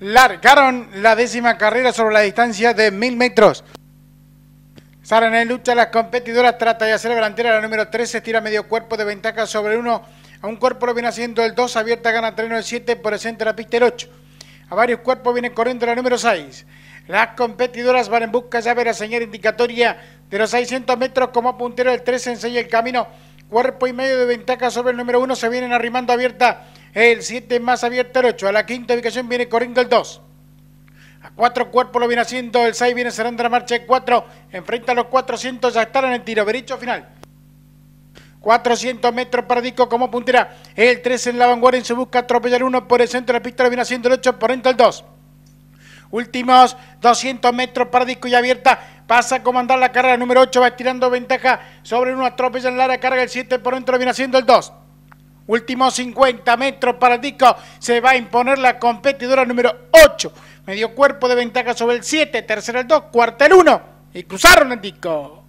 largaron la décima carrera sobre la distancia de mil metros. Salen en lucha las competidoras, trata de hacer la delantera la número 13, tira medio cuerpo de ventaja sobre uno a un cuerpo lo viene haciendo el 2, abierta gana treno el 7, por el centro de la pista el 8. A varios cuerpos viene corriendo la número 6. Las competidoras van en busca, ya ver la señal indicatoria de los 600 metros como puntero el 13, enseña el camino. Cuerpo y medio de ventaja sobre el número 1, se vienen arrimando abierta el 7 más abierto el 8. A la quinta ubicación viene corriendo el 2. A cuatro cuerpos lo viene haciendo el 6, viene cerrando la marcha el 4. Enfrenta a los 400, ya están en el tiro. derecho final. 400 metros para Disco como puntera. El 3 en la vanguardia se busca atropellar uno por el centro de la pista. Lo viene haciendo el 8 por dentro el 2. Últimos 200 metros para disco y abierta. Pasa a comandar la carrera número 8. Va estirando ventaja sobre uno. Atropella en Lara. Carga el 7 por dentro. Lo viene haciendo el 2. Últimos 50 metros para Dico. Se va a imponer la competidora número 8. Medio cuerpo de ventaja sobre el 7. Tercero el 2. cuarto el 1. Y cruzaron el Dico.